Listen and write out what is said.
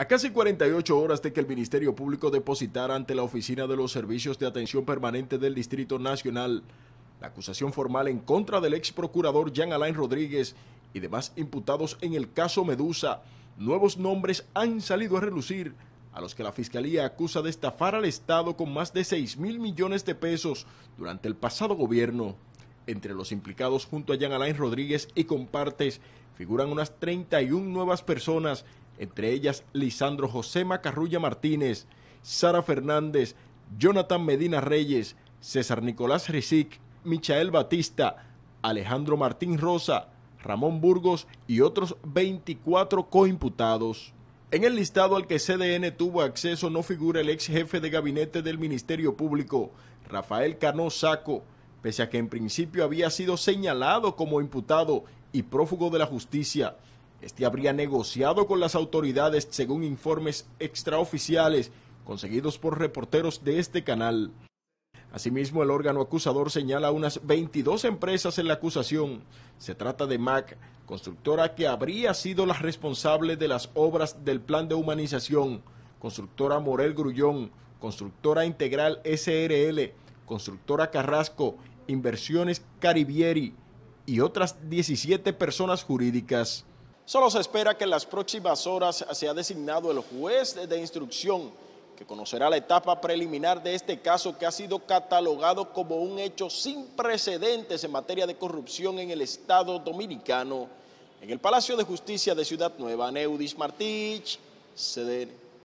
A casi 48 horas de que el Ministerio Público depositara ante la Oficina de los Servicios de Atención Permanente del Distrito Nacional la acusación formal en contra del ex procurador Jean Alain Rodríguez y demás imputados en el caso Medusa, nuevos nombres han salido a relucir a los que la Fiscalía acusa de estafar al Estado con más de 6 mil millones de pesos durante el pasado gobierno. Entre los implicados junto a Jean Alain Rodríguez y compartes figuran unas 31 nuevas personas entre ellas Lisandro José Macarrulla Martínez, Sara Fernández, Jonathan Medina Reyes, César Nicolás Rizic, Michael Batista, Alejandro Martín Rosa, Ramón Burgos y otros 24 coimputados. En el listado al que CDN tuvo acceso no figura el ex jefe de gabinete del Ministerio Público, Rafael Cano Saco, pese a que en principio había sido señalado como imputado y prófugo de la justicia. Este habría negociado con las autoridades según informes extraoficiales conseguidos por reporteros de este canal. Asimismo, el órgano acusador señala unas 22 empresas en la acusación. Se trata de MAC, constructora que habría sido la responsable de las obras del plan de humanización, constructora Morel Grullón, constructora integral SRL, constructora Carrasco, inversiones Caribieri y otras 17 personas jurídicas. Solo se espera que en las próximas horas sea designado el juez de instrucción que conocerá la etapa preliminar de este caso que ha sido catalogado como un hecho sin precedentes en materia de corrupción en el Estado dominicano. En el Palacio de Justicia de Ciudad Nueva, Neudis Martich, CDN.